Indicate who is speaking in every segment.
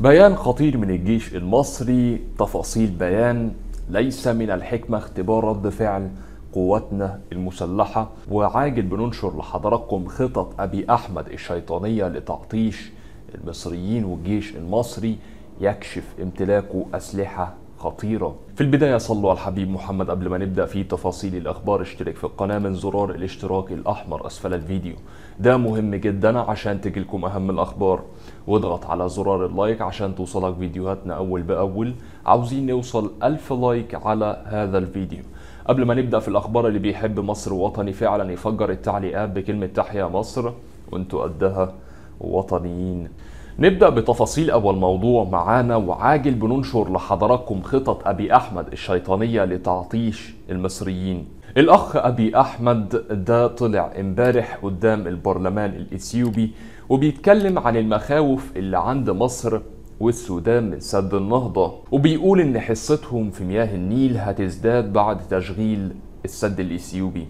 Speaker 1: بيان خطير من الجيش المصري تفاصيل بيان ليس من الحكمة اختبار رد فعل قواتنا المسلحة وعاجل بننشر لحضراتكم خطط أبي أحمد الشيطانية لتعطيش المصريين والجيش المصري يكشف امتلاكه أسلحة خطيرة في البداية صلوا على الحبيب محمد قبل ما نبدأ في تفاصيل الأخبار اشترك في القناة من زرار الاشتراك الأحمر أسفل الفيديو ده مهم جدا عشان تجيلكم أهم الأخبار واضغط على زرار اللايك عشان توصلك فيديوهاتنا أول بأول عاوزين نوصل ألف لايك على هذا الفيديو قبل ما نبدأ في الأخبار اللي بيحب مصر وطني فعلا يفجر التعليقات بكلمة تحيا مصر وانتوا قدها وطنيين نبدأ بتفاصيل أول موضوع معانا وعاجل بننشر لحضراتكم خطط أبي أحمد الشيطانية لتعطيش المصريين الأخ أبي أحمد ده طلع امبارح قدام البرلمان الإثيوبي وبيتكلم عن المخاوف اللي عند مصر والسودان من سد النهضة وبيقول إن حصتهم في مياه النيل هتزداد بعد تشغيل السد الاثيوبي.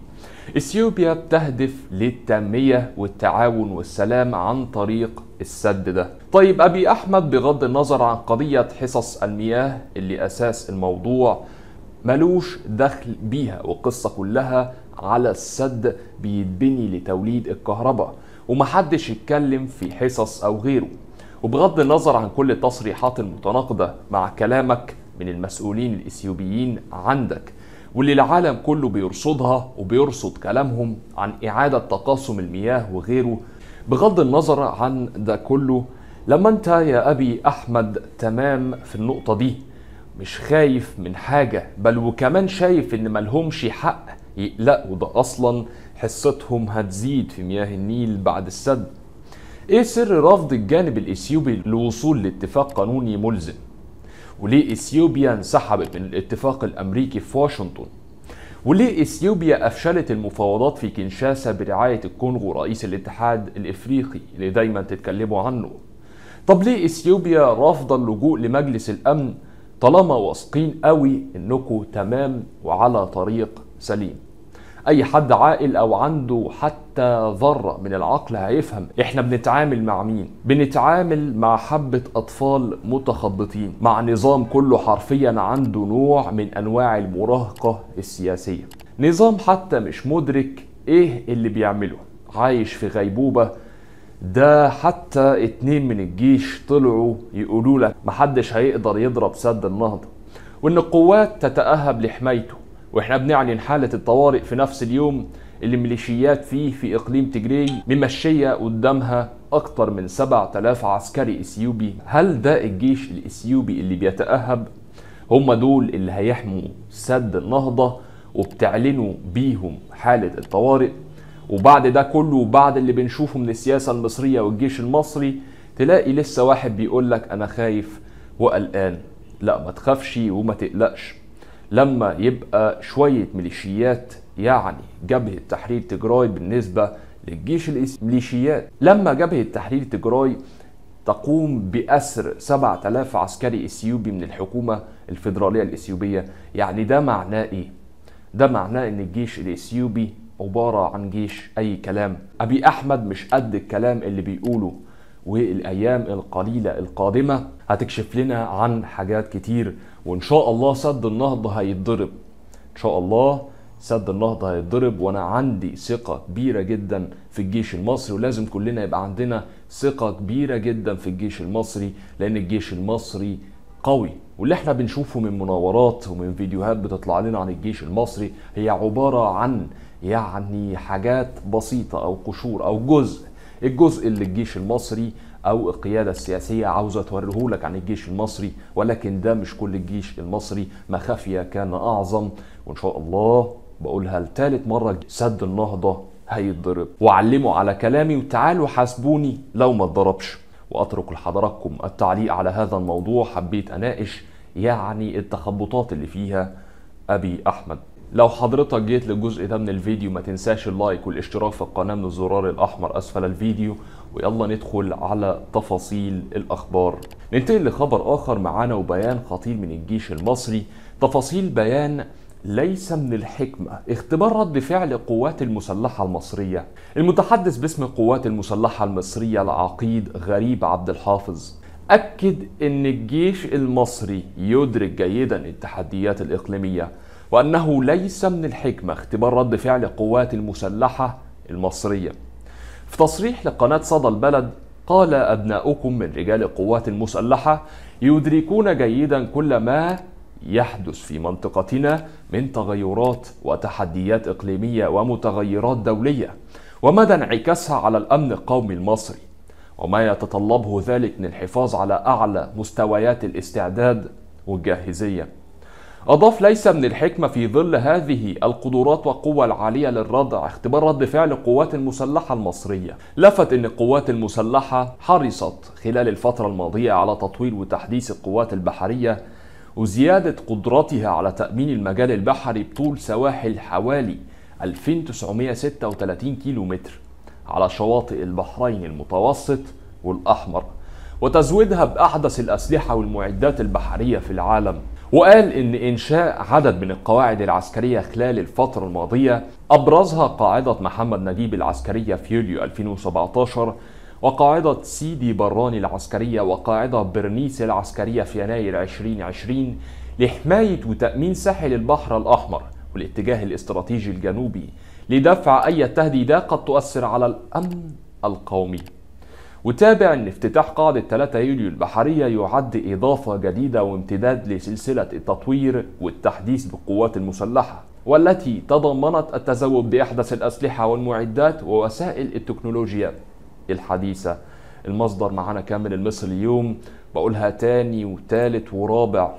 Speaker 1: اثيوبيا بتهدف للتنميه والتعاون والسلام عن طريق السد ده. طيب ابي احمد بغض النظر عن قضيه حصص المياه اللي اساس الموضوع ملوش دخل بيها والقصه كلها على السد بيتبني لتوليد الكهرباء ومحدش يتكلم في حصص او غيره وبغض النظر عن كل التصريحات المتناقضه مع كلامك من المسؤولين الاثيوبيين عندك واللي العالم كله بيرصدها وبيرصد كلامهم عن إعادة تقاسم المياه وغيره بغض النظر عن ده كله لما انت يا أبي أحمد تمام في النقطة دي مش خايف من حاجة بل وكمان شايف إن ملهمش حق يقلقوا ده أصلا حصتهم هتزيد في مياه النيل بعد السد ايه سر رفض الجانب الاثيوبي للوصول لاتفاق قانوني ملزم وليه اثيوبيا انسحبت من الاتفاق الامريكي في واشنطن وليه اثيوبيا افشلت المفاوضات في كينشاسا برعايه الكونغو رئيس الاتحاد الافريقي اللي دايما تتكلموا عنه طب ليه اثيوبيا رافضه اللجوء لمجلس الامن طالما واثقين قوي انكم تمام وعلى طريق سليم اي حد عاقل او عنده حتى ذره من العقل هيفهم احنا بنتعامل مع مين بنتعامل مع حبه اطفال متخبطين مع نظام كله حرفيا عنده نوع من انواع المراهقه السياسيه نظام حتى مش مدرك ايه اللي بيعمله عايش في غيبوبه ده حتى اتنين من الجيش طلعوا يقولوا لك محدش هيقدر يضرب سد النهضه وان القوات تتاهب لحمايته واحنا بنعلن حالة الطوارئ في نفس اليوم اللي ميليشيات فيه في إقليم تجري ممشية قدامها أكتر من 7000 عسكري إثيوبي هل ده الجيش الإثيوبي اللي بيتأهب؟ هم دول اللي هيحموا سد النهضة وبتعلنوا بيهم حالة الطوارئ وبعد ده كله وبعد اللي بنشوفه من السياسة المصرية والجيش المصري تلاقي لسه واحد بيقول لك أنا خايف وقلقان لا ما تخافش وما تقلقش لما يبقى شوية ميليشيات يعني جبهة تحرير تجراي بالنسبة للجيش الميليشيات لما جبهة تحرير تجراي تقوم بأسر 7000 عسكري إثيوبي من الحكومة الفيدرالية الإثيوبية يعني ده معناه إيه؟ ده معناه إن الجيش الإثيوبي عبارة عن جيش أي كلام أبي أحمد مش قد الكلام اللي بيقوله والايام القليله القادمه هتكشف لنا عن حاجات كتير وان شاء الله سد النهضه هيتضرب ان شاء الله سد النهضه هيتضرب وانا عندي ثقه كبيره جدا في الجيش المصري ولازم كلنا يبقى عندنا ثقه كبيره جدا في الجيش المصري لان الجيش المصري قوي واللي احنا بنشوفه من مناورات ومن فيديوهات بتطلع لنا عن الجيش المصري هي عباره عن يعني حاجات بسيطه او قشور او جزء الجزء اللي الجيش المصري او القياده السياسيه عاوزه توريهولك عن الجيش المصري ولكن ده مش كل الجيش المصري مخافيه كان اعظم وان شاء الله بقولها لتالت مره سد النهضه هيتضرب وعلموا على كلامي وتعالوا حاسبوني لو ما اتضربش واترك لحضراتكم التعليق على هذا الموضوع حبيت اناقش يعني التخبطات اللي فيها ابي احمد لو حضرتك جيت للجزء ده من الفيديو ما تنساش اللايك والاشتراك في القناة من الزرار الأحمر أسفل الفيديو ويلا ندخل على تفاصيل الأخبار ننتقل لخبر آخر معانا وبيان خطير من الجيش المصري تفاصيل بيان ليس من الحكمة اختبار رد فعل القوات المسلحة المصرية المتحدث باسم القوات المسلحة المصرية العقيد غريب عبد الحافظ أكد أن الجيش المصري يدرك جيدا التحديات الإقليمية وأنه ليس من الحكمة اختبار رد فعل القوات المسلحة المصرية في تصريح لقناة صدى البلد قال أبناؤكم من رجال القوات المسلحة يدركون جيدا كل ما يحدث في منطقتنا من تغيرات وتحديات إقليمية ومتغيرات دولية ومدى انعكاسها على الأمن القومي المصري وما يتطلبه ذلك من الحفاظ على أعلى مستويات الاستعداد والجاهزية أضاف ليس من الحكمة في ظل هذه القدرات والقوة العالية للردع اختبار رد فعل القوات المسلحة المصرية لفت أن القوات المسلحة حرصت خلال الفترة الماضية على تطوير وتحديث القوات البحرية وزيادة قدرتها على تأمين المجال البحري بطول سواحل حوالي 2936 كيلومتر على شواطئ البحرين المتوسط والأحمر وتزويدها بأحدث الأسلحة والمعدات البحرية في العالم وقال إن إنشاء عدد من القواعد العسكرية خلال الفترة الماضية أبرزها قاعدة محمد نجيب العسكرية في يوليو 2017 وقاعدة سيدي براني العسكرية وقاعدة برنيس العسكرية في يناير 2020 لحماية وتأمين ساحل البحر الأحمر والاتجاه الاستراتيجي الجنوبي لدفع أي تهديدات قد تؤثر على الأمن القومي وتابع ان افتتاح قاعدة 3 يوليو البحرية يعد إضافة جديدة وامتداد لسلسلة التطوير والتحديث بالقوات المسلحة والتي تضمنت التزود بأحدث الأسلحة والمعدات ووسائل التكنولوجيا الحديثة المصدر معانا كامل المصري اليوم بقولها تاني وتالت ورابع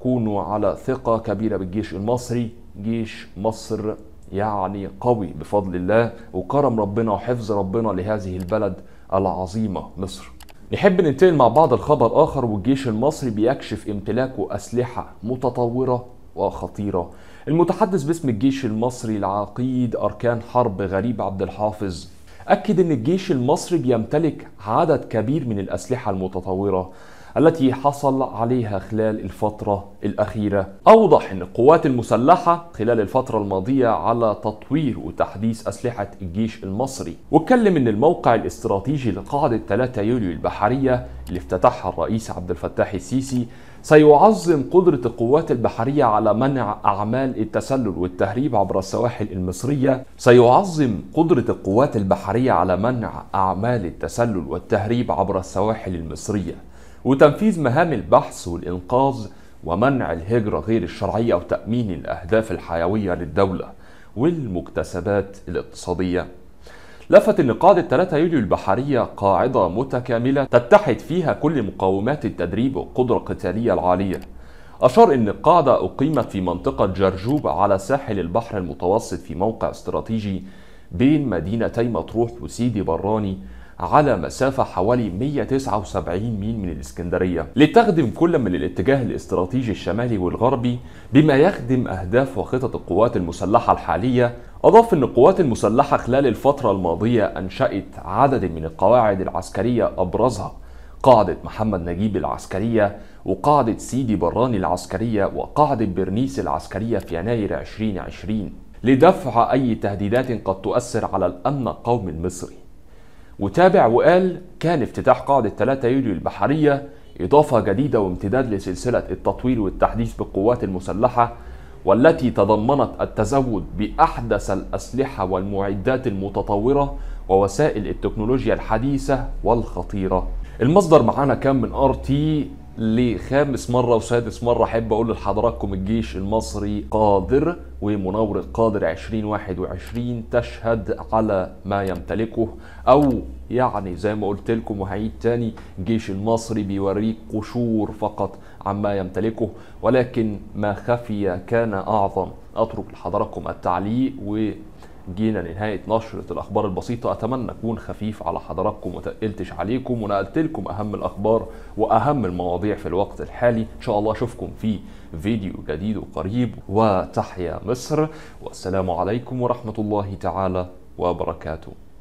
Speaker 1: كونوا على ثقة كبيرة بالجيش المصري جيش مصر يعني قوي بفضل الله وكرم ربنا وحفظ ربنا لهذه البلد العظيمة مصر نحب ننتقل مع بعض الخبر آخر والجيش المصري بيكشف امتلاكه أسلحة متطورة وخطيرة المتحدث باسم الجيش المصري العقيد أركان حرب غريب عبد الحافظ أكد أن الجيش المصري بيمتلك عدد كبير من الأسلحة المتطورة التي حصل عليها خلال الفترة الأخيرة أوضح أن القوات المسلحة خلال الفترة الماضية على تطوير وتحديث أسلحة الجيش المصري واتكلم أن الموقع الاستراتيجي لقاعدة 3 يوليو البحرية اللي افتتحها الرئيس عبد الفتاح السيسي سيعظم قدرة القوات البحرية على منع أعمال التسلل والتهريب عبر السواحل المصرية سيعظم قدرة القوات البحرية على منع أعمال التسلل والتهريب عبر السواحل المصرية وتنفيذ مهام البحث والإنقاذ ومنع الهجرة غير الشرعية أو تأمين الأهداف الحيوية للدولة والمكتسبات الاقتصادية لفت ان قاعدة 3 يوليو البحرية قاعدة متكاملة تتحد فيها كل مقومات التدريب والقدرة القتالية العالية أشار أن القاعدة أقيمت في منطقة جرجوب على ساحل البحر المتوسط في موقع استراتيجي بين مدينتي مطروح وسيدي براني على مسافة حوالي 179 ميل من الإسكندرية لتخدم كل من الاتجاه الاستراتيجي الشمالي والغربي بما يخدم أهداف وخطط القوات المسلحة الحالية أضاف أن القوات المسلحة خلال الفترة الماضية أنشأت عدد من القواعد العسكرية أبرزها قاعدة محمد نجيب العسكرية وقاعدة سيدي براني العسكرية وقاعدة برنيس العسكرية في يناير 2020 لدفع أي تهديدات قد تؤثر على الأمن القومي المصري وتابع وقال كان افتتاح قاعدة 3 يوليو البحرية إضافة جديدة وامتداد لسلسلة التطوير والتحديث بالقوات المسلحة والتي تضمنت التزود بأحدث الأسلحة والمعدات المتطورة ووسائل التكنولوجيا الحديثة والخطيرة المصدر معانا كان من ار تي لخامس مرة وسادس مرة أحب أقول لحضراتكم الجيش المصري قادر ومناورة قادر 2021 تشهد على ما يمتلكه أو يعني زي ما قلت لكم وهعيد تاني الجيش المصري بيوريك قشور فقط عما يمتلكه ولكن ما خفي كان أعظم أترك لحضراتكم التعليق و جينا لنهاية نشرة الأخبار البسيطة أتمنى أكون خفيف على حضراتكم وتقلتش عليكم ونقلت لكم أهم الأخبار وأهم المواضيع في الوقت الحالي إن شاء الله أشوفكم في فيديو جديد وقريب وتحيا مصر والسلام عليكم ورحمة الله تعالى وبركاته